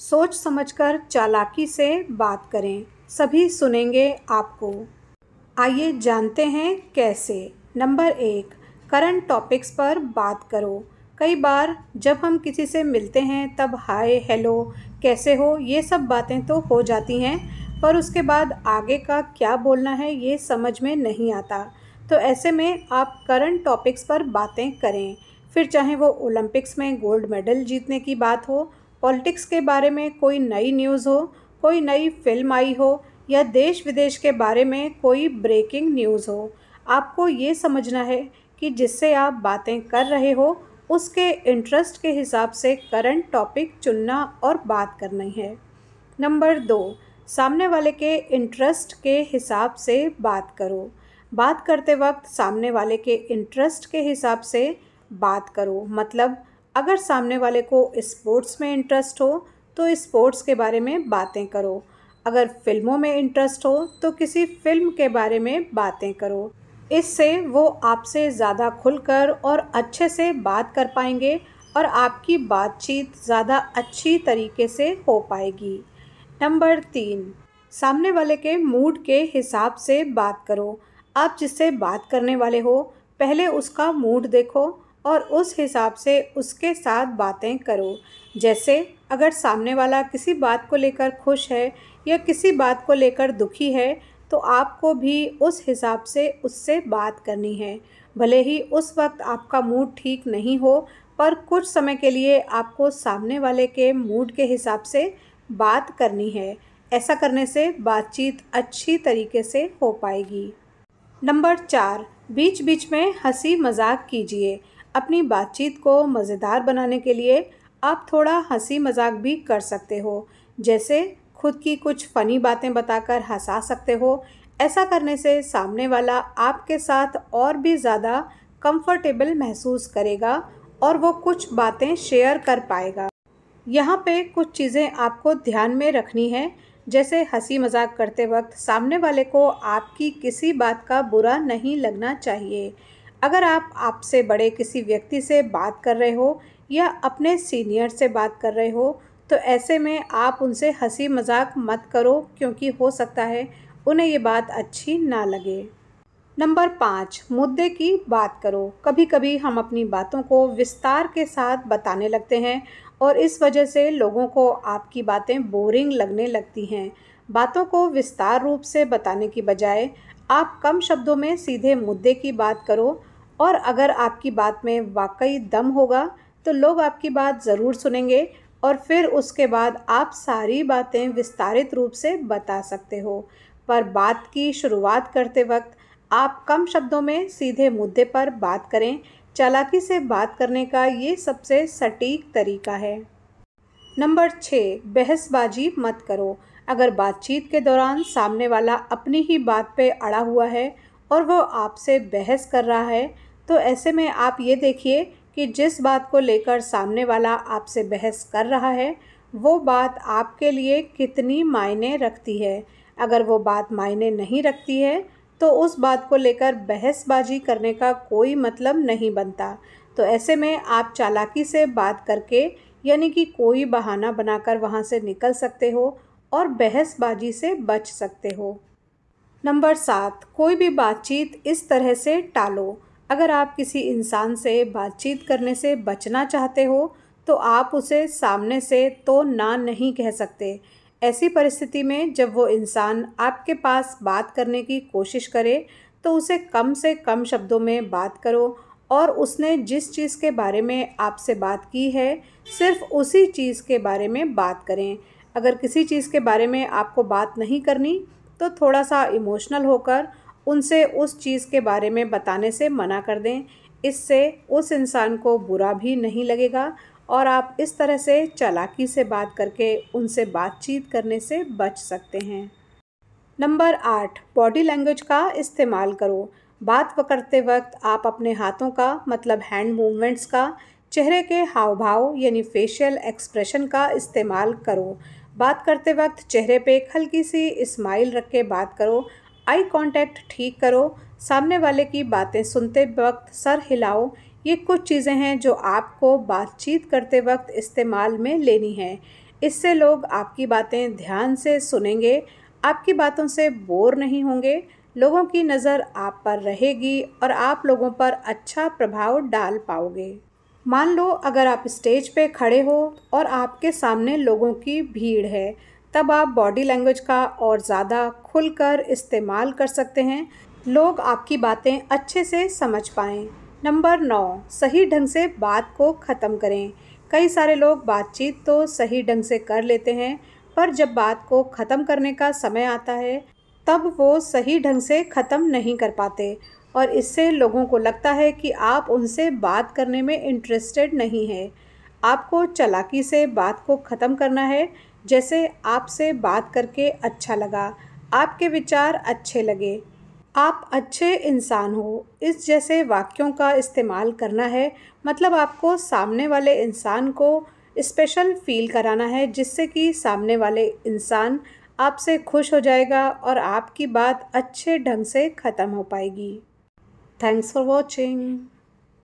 सोच समझकर चालाकी से बात करें सभी सुनेंगे आपको आइए जानते हैं कैसे नंबर एक करंट टॉपिक्स पर बात करो कई बार जब हम किसी से मिलते हैं तब हाय हेलो कैसे हो ये सब बातें तो हो जाती हैं पर उसके बाद आगे का क्या बोलना है ये समझ में नहीं आता तो ऐसे में आप करंट टॉपिक्स पर बातें करें फिर चाहे वो ओलंपिक्स में गोल्ड मेडल जीतने की बात हो पॉलिटिक्स के बारे में कोई नई न्यूज़ हो कोई नई फिल्म आई हो या देश विदेश के बारे में कोई ब्रेकिंग न्यूज़ हो आपको ये समझना है कि जिससे आप बातें कर रहे हो उसके इंटरेस्ट के हिसाब से करंट टॉपिक चुनना और बात करनी है नंबर दो सामने वाले के इंटरेस्ट के हिसाब से बात करो बात करते वक्त सामने वाले के इंटरेस्ट के हिसाब से बात करो मतलब अगर सामने वाले को स्पोर्ट्स में इंटरेस्ट हो तो स्पोर्ट्स के बारे में बातें करो अगर फिल्मों में इंटरेस्ट हो तो किसी फिल्म के बारे में बातें करो इससे वो आपसे ज़्यादा खुलकर और अच्छे से बात कर पाएंगे और आपकी बातचीत ज़्यादा अच्छी तरीके से हो पाएगी नंबर तीन सामने वाले के मूड के हिसाब से बात करो आप जिससे बात करने वाले हो पहले उसका मूड देखो और उस हिसाब से उसके साथ बातें करो जैसे अगर सामने वाला किसी बात को लेकर खुश है या किसी बात को लेकर दुखी है तो आपको भी उस हिसाब से उससे बात करनी है भले ही उस वक्त आपका मूड ठीक नहीं हो पर कुछ समय के लिए आपको सामने वाले के मूड के हिसाब से बात करनी है ऐसा करने से बातचीत अच्छी तरीके से हो पाएगी नंबर चार बीच बीच में हंसी मजाक कीजिए अपनी बातचीत को मज़ेदार बनाने के लिए आप थोड़ा हंसी मजाक भी कर सकते हो जैसे खुद की कुछ फ़नी बातें बताकर हंसा सकते हो ऐसा करने से सामने वाला आपके साथ और भी ज़्यादा कंफर्टेबल महसूस करेगा और वो कुछ बातें शेयर कर पाएगा यहाँ पे कुछ चीज़ें आपको ध्यान में रखनी है जैसे हंसी मजाक करते वक्त सामने वाले को आपकी किसी बात का बुरा नहीं लगना चाहिए अगर आप आपसे बड़े किसी व्यक्ति से बात कर रहे हो या अपने सीनियर से बात कर रहे हो तो ऐसे में आप उनसे हंसी मजाक मत करो क्योंकि हो सकता है उन्हें ये बात अच्छी ना लगे नंबर पाँच मुद्दे की बात करो कभी कभी हम अपनी बातों को विस्तार के साथ बताने लगते हैं और इस वजह से लोगों को आपकी बातें बोरिंग लगने लगती हैं बातों को विस्तार रूप से बताने की बजाय आप कम शब्दों में सीधे मुद्दे की बात करो और अगर आपकी बात में वाकई दम होगा तो लोग आपकी बात ज़रूर सुनेंगे और फिर उसके बाद आप सारी बातें विस्तारित रूप से बता सकते हो पर बात की शुरुआत करते वक्त आप कम शब्दों में सीधे मुद्दे पर बात करें चालाकी से बात करने का ये सबसे सटीक तरीका है नंबर छः बहसबाजी मत करो अगर बातचीत के दौरान सामने वाला अपनी ही बात पे अड़ा हुआ है और वह आपसे बहस कर रहा है तो ऐसे में आप ये देखिए कि जिस बात को लेकर सामने वाला आपसे बहस कर रहा है वो बात आपके लिए कितनी मायने रखती है अगर वो बात मायने नहीं रखती है तो उस बात को लेकर बहसबाजी करने का कोई मतलब नहीं बनता तो ऐसे में आप चालाकी से बात करके यानी कि कोई बहाना बनाकर वहाँ से निकल सकते हो और बहसबाजी से बच सकते हो नंबर सात कोई भी बातचीत इस तरह से टालो अगर आप किसी इंसान से बातचीत करने से बचना चाहते हो तो आप उसे सामने से तो ना नहीं कह सकते ऐसी परिस्थिति में जब वो इंसान आपके पास बात करने की कोशिश करे तो उसे कम से कम शब्दों में बात करो और उसने जिस चीज़ के बारे में आपसे बात की है सिर्फ उसी चीज़ के बारे में बात करें अगर किसी चीज़ के बारे में आपको बात नहीं करनी तो थोड़ा सा इमोशनल होकर उनसे उस चीज़ के बारे में बताने से मना कर दें इससे उस इंसान को बुरा भी नहीं लगेगा और आप इस तरह से चालाकी से बात करके उनसे बातचीत करने से बच सकते हैं नंबर आठ बॉडी लैंग्वेज का इस्तेमाल करो बात करते वक्त आप अपने हाथों का मतलब हैंड मूवमेंट्स का चेहरे के हाव भाव यानी फेशियल एक्सप्रेशन का इस्तेमाल करो बात करते वक्त चेहरे पे एक हल्की सी स्माइल रख के बात करो आई कांटेक्ट ठीक करो सामने वाले की बातें सुनते वक्त सर हिलाओ ये कुछ चीज़ें हैं जो आपको बातचीत करते वक्त इस्तेमाल में लेनी है इससे लोग आपकी बातें ध्यान से सुनेंगे आपकी बातों से बोर नहीं होंगे लोगों की नज़र आप पर रहेगी और आप लोगों पर अच्छा प्रभाव डाल पाओगे मान लो अगर आप स्टेज पे खड़े हो और आपके सामने लोगों की भीड़ है तब आप बॉडी लैंग्वेज का और ज़्यादा खुलकर इस्तेमाल कर सकते हैं लोग आपकी बातें अच्छे से समझ पाएँ नंबर नौ सही ढंग से बात को ख़त्म करें कई सारे लोग बातचीत तो सही ढंग से कर लेते हैं पर जब बात को ख़त्म करने का समय आता है तब वो सही ढंग से ख़त्म नहीं कर पाते और इससे लोगों को लगता है कि आप उनसे बात करने में इंटरेस्टेड नहीं है आपको चलाकी से बात को ख़त्म करना है जैसे आपसे बात करके अच्छा लगा आपके विचार अच्छे लगे आप अच्छे इंसान हो इस जैसे वाक्यों का इस्तेमाल करना है मतलब आपको सामने वाले इंसान को स्पेशल फील कराना है जिससे कि सामने वाले इंसान आपसे खुश हो जाएगा और आपकी बात अच्छे ढंग से ख़त्म हो पाएगी थैंक्स फॉर वॉचिंग